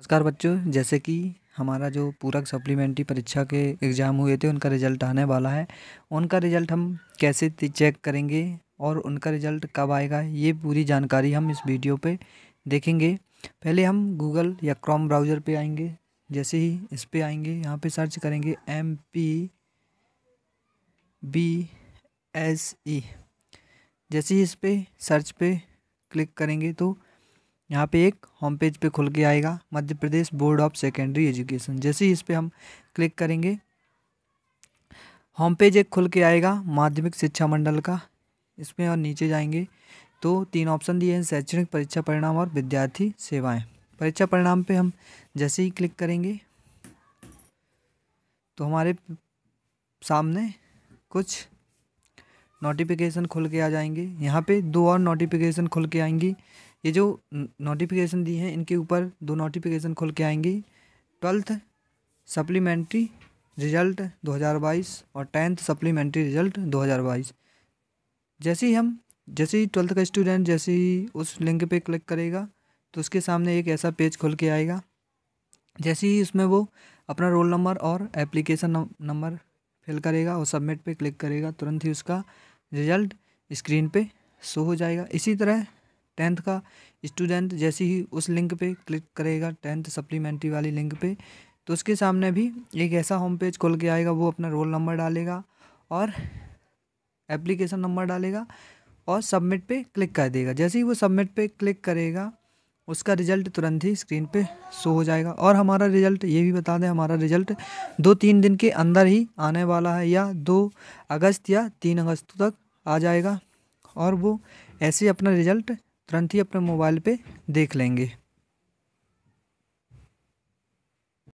नमस्कार बच्चों जैसे कि हमारा जो पूरक सप्लीमेंट्री परीक्षा के एग्ज़ाम हुए थे उनका रिज़ल्ट आने वाला है उनका रिज़ल्ट हम कैसे चेक करेंगे और उनका रिज़ल्ट कब आएगा ये पूरी जानकारी हम इस वीडियो पे देखेंगे पहले हम गूगल या क्रोम ब्राउज़र पे आएंगे जैसे ही इस पर आएंगे यहाँ पे सर्च करेंगे M P B S E जैसे ही इस पर सर्च पर क्लिक करेंगे तो यहाँ पे एक होम पेज पे खुल के आएगा Madhya Pradesh board of secondary education जैसे ही इस पर हम क्लिक करेंगे होम पेज एक खुल के आएगा माध्यमिक शिक्षा मंडल का इसमें और नीचे जाएंगे तो तीन ऑप्शन दिए हैं शैक्षणिक परीक्षा परिणाम और विद्यार्थी सेवाएं परीक्षा परिणाम पे हम जैसे ही क्लिक करेंगे तो हमारे सामने कुछ नोटिफिकेशन खुल के आ जाएंगे यहाँ पे दो और नोटिफिकेशन खुल के आएंगी ये जो नोटिफिकेशन दी है इनके ऊपर दो नोटिफिकेशन खुल के आएंगी ट्वेल्थ सप्लीमेंट्री रिजल्ट 2022 और टेंथ सप्लीमेंट्री रिजल्ट 2022 जैसे ही हम जैसे ही ट्वेल्थ का स्टूडेंट जैसे ही उस लिंक पे क्लिक करेगा तो उसके सामने एक ऐसा पेज खुल के आएगा जैसे ही उसमें वो अपना रोल नंबर और एप्लीकेशन नंबर फिल करेगा और सबमिट पे क्लिक करेगा तुरंत ही उसका रिजल्ट स्क्रीन पे शो हो जाएगा इसी तरह टेंथ का स्टूडेंट जैसे ही उस लिंक पे क्लिक करेगा टेंथ सप्लीमेंट्री वाली लिंक पे तो उसके सामने भी एक ऐसा होम पेज खोल के आएगा वो अपना रोल नंबर डालेगा और एप्लीकेशन नंबर डालेगा और सबमिट पे क्लिक कर देगा जैसे ही वो सबमिट पे क्लिक करेगा उसका रिज़ल्ट तुरंत ही स्क्रीन पे शो हो जाएगा और हमारा रिज़ल्ट ये भी बता दें हमारा रिज़ल्ट दो तीन दिन के अंदर ही आने वाला है या दो अगस्त या तीन अगस्त तक आ जाएगा और वो ऐसे अपना रिज़ल्ट तुरंत ही अपने मोबाइल पे देख लेंगे